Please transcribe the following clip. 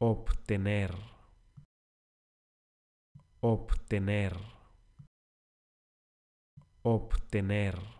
obtener, obtener, obtener.